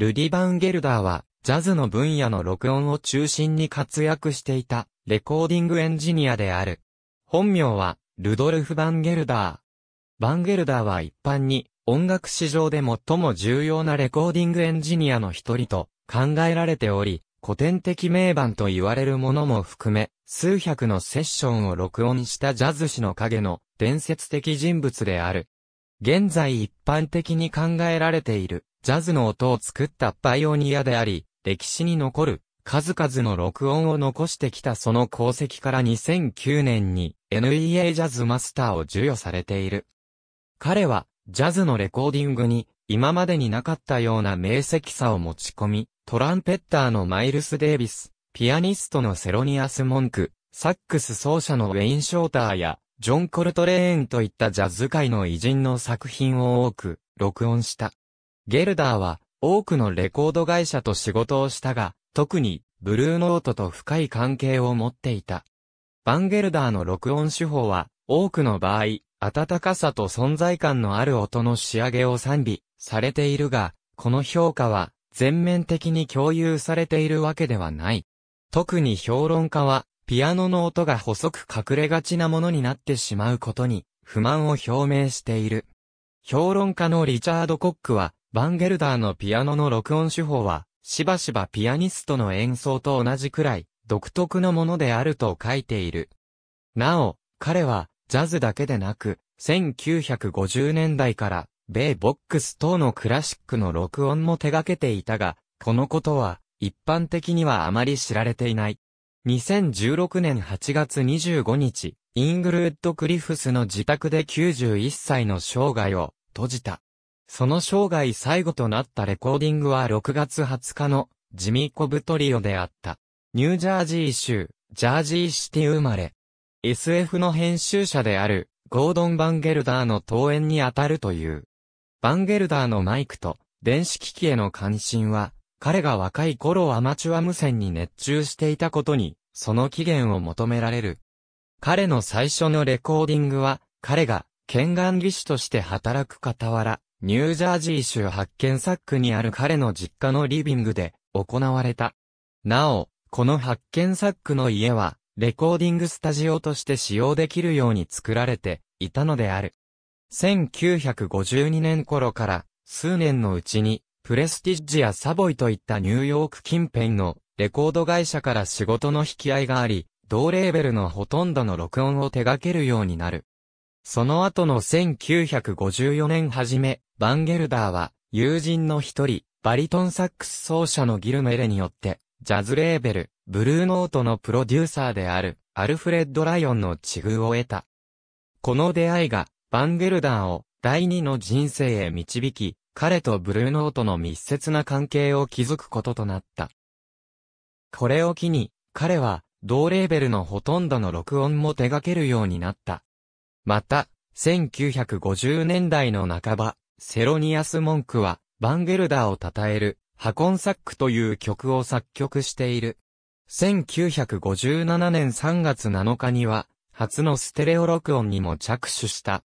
ルディ・バァンゲルダーは、ジャズの分野の録音を中心に活躍していた、レコーディングエンジニアである。本名は、ルドルフ・バンゲルダー。バンゲルダーは一般に、音楽史上で最も重要なレコーディングエンジニアの一人と考えられており、古典的名盤と言われるものも含め、数百のセッションを録音したジャズ史の影の伝説的人物である。現在一般的に考えられているジャズの音を作ったパイオニアであり、歴史に残る数々の録音を残してきたその功績から2009年に NEA ジャズマスターを授与されている。彼はジャズのレコーディングに今までになかったような明晰さを持ち込み、トランペッターのマイルス・デイビス、ピアニストのセロニアス・モンク、サックス奏者のウェイン・ショーターや、ジョン・コルトレーンといったジャズ界の偉人の作品を多く録音した。ゲルダーは多くのレコード会社と仕事をしたが、特にブルーノートと深い関係を持っていた。バンゲルダーの録音手法は、多くの場合、温かさと存在感のある音の仕上げを賛美されているが、この評価は全面的に共有されているわけではない。特に評論家は、ピアノの音が細く隠れがちなものになってしまうことに不満を表明している。評論家のリチャード・コックは、バンゲルダーのピアノの録音手法は、しばしばピアニストの演奏と同じくらい、独特のものであると書いている。なお、彼は、ジャズだけでなく、1950年代から、米ボックス等のクラシックの録音も手掛けていたが、このことは、一般的にはあまり知られていない。2016年8月25日、イングルウッドクリフスの自宅で91歳の生涯を閉じた。その生涯最後となったレコーディングは6月20日のジミー・コブトリオであった。ニュージャージー州、ジャージーシティ生まれ。SF の編集者である、ゴードン・バンゲルダーの登園にあたるという。バンゲルダーのマイクと電子機器への関心は、彼が若い頃アマチュア無線に熱中していたことに、その起源を求められる。彼の最初のレコーディングは、彼が、検眼技師として働く傍ら、ニュージャージー州発見サックにある彼の実家のリビングで行われた。なお、この発見サックの家は、レコーディングスタジオとして使用できるように作られていたのである。1952年頃から数年のうちに、プレスティッジやサボイといったニューヨーク近辺のレコード会社から仕事の引き合いがあり、同レーベルのほとんどの録音を手掛けるようになる。その後の1954年初め、バンゲルダーは、友人の一人、バリトンサックス奏者のギルメレによって、ジャズレーベル、ブルーノートのプロデューサーである、アルフレッド・ライオンの地遇を得た。この出会いが、バンゲルダーを第二の人生へ導き、彼とブルーノートの密接な関係を築くこととなった。これを機に、彼は、同レーベルのほとんどの録音も手掛けるようになった。また、1950年代の半ば、セロニアス・モンクは、バンゲルダーを称える、ハコンサックという曲を作曲している。1957年3月7日には、初のステレオ録音にも着手した。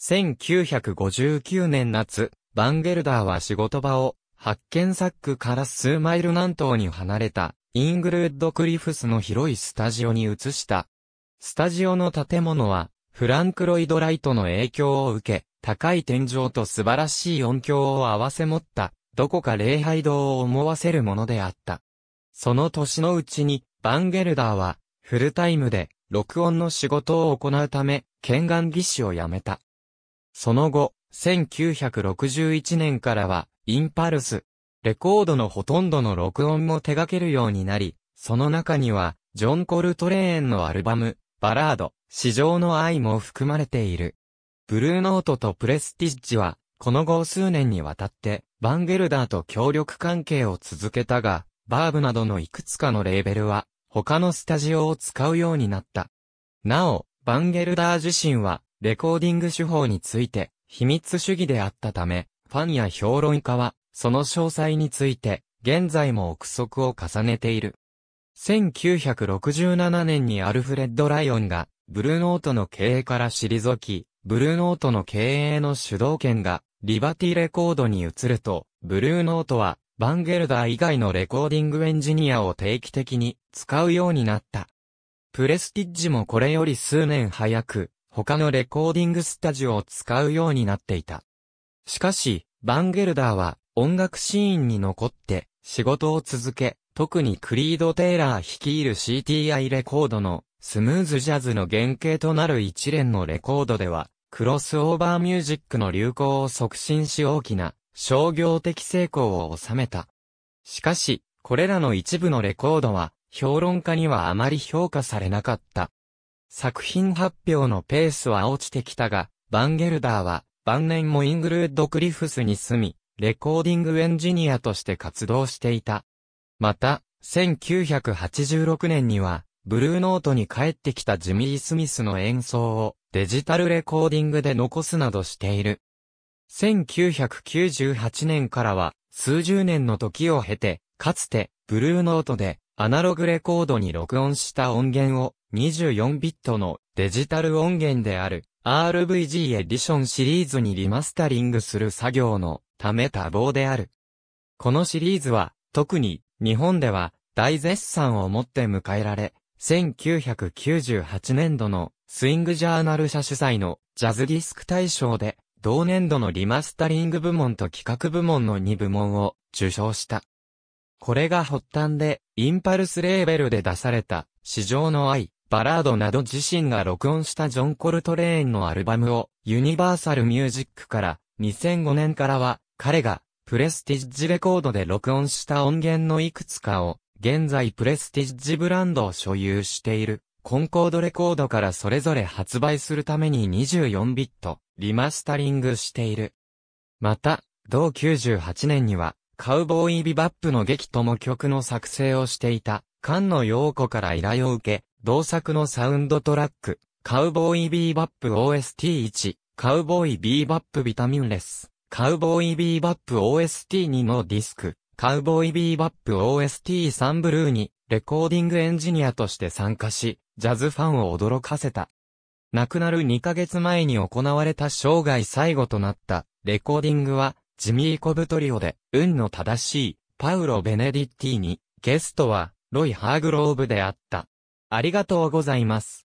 1959年夏、バンゲルダーは仕事場を、発見サックから数マイル南東に離れた、イングルウッドクリフスの広いスタジオに移した。スタジオの建物は、フランク・ロイド・ライトの影響を受け、高い天井と素晴らしい音響を合わせ持った、どこか礼拝堂を思わせるものであった。その年のうちに、バンゲルダーは、フルタイムで、録音の仕事を行うため、剣願技師を辞めた。その後、1961年からは、インパルス、レコードのほとんどの録音も手掛けるようになり、その中には、ジョン・コルトレーンのアルバム、バラード、市場の愛も含まれている。ブルーノートとプレスティッジは、この後数年にわたって、バンゲルダーと協力関係を続けたが、バーブなどのいくつかのレーベルは、他のスタジオを使うようになった。なお、バンゲルダー自身は、レコーディング手法について、秘密主義であったため、ファンや評論家は、その詳細について、現在も憶測を重ねている。1967年にアルフレッド・ライオンが、ブルーノートの経営から退き、ブルーノートの経営の主導権が、リバティレコードに移ると、ブルーノートは、バンゲルダー以外のレコーディングエンジニアを定期的に使うようになった。プレスティッジもこれより数年早く、他のレコーディングスタジオを使うようになっていた。しかし、バンゲルダーは音楽シーンに残って仕事を続け、特にクリード・テイラー率いる CTI レコードのスムーズジャズの原型となる一連のレコードでは、クロスオーバーミュージックの流行を促進し大きな商業的成功を収めた。しかし、これらの一部のレコードは、評論家にはあまり評価されなかった。作品発表のペースは落ちてきたが、バンゲルダーは、晩年もイングルーッドクリフスに住み、レコーディングエンジニアとして活動していた。また、1986年には、ブルーノートに帰ってきたジミー・スミスの演奏をデジタルレコーディングで残すなどしている。1998年からは数十年の時を経て、かつてブルーノートでアナログレコードに録音した音源を24ビットのデジタル音源である RVG エディションシリーズにリマスタリングする作業のため多忙である。このシリーズは特に日本では大絶賛をもって迎えられ、1998年度のスイングジャーナル社主催のジャズディスク大賞で、同年度のリマスタリング部門と企画部門の2部門を受賞した。これが発端で、インパルスレーベルで出された、市場の愛、バラードなど自身が録音したジョン・コルトレーンのアルバムを、ユニバーサルミュージックから、2005年からは、彼がプレスティッジレコードで録音した音源のいくつかを、現在プレスティッジブランドを所有している、コンコードレコードからそれぞれ発売するために24ビット、リマスタリングしている。また、同98年には、カウボーイビバップの劇とも曲の作成をしていた、菅野陽子から依頼を受け、同作のサウンドトラック、カウボーイビーバップ OST1、カウボーイビーバップビタミンレス、カウボーイビーバップ OST2 のディスク、カウボーイビーバップ OST3 ブルーに、レコーディングエンジニアとして参加し、ジャズファンを驚かせた。亡くなる2ヶ月前に行われた生涯最後となった、レコーディングは、ジミー・コブトリオで、運の正しい、パウロ・ベネディッティに、ゲストは、ロイ・ハーグローブであった。ありがとうございます。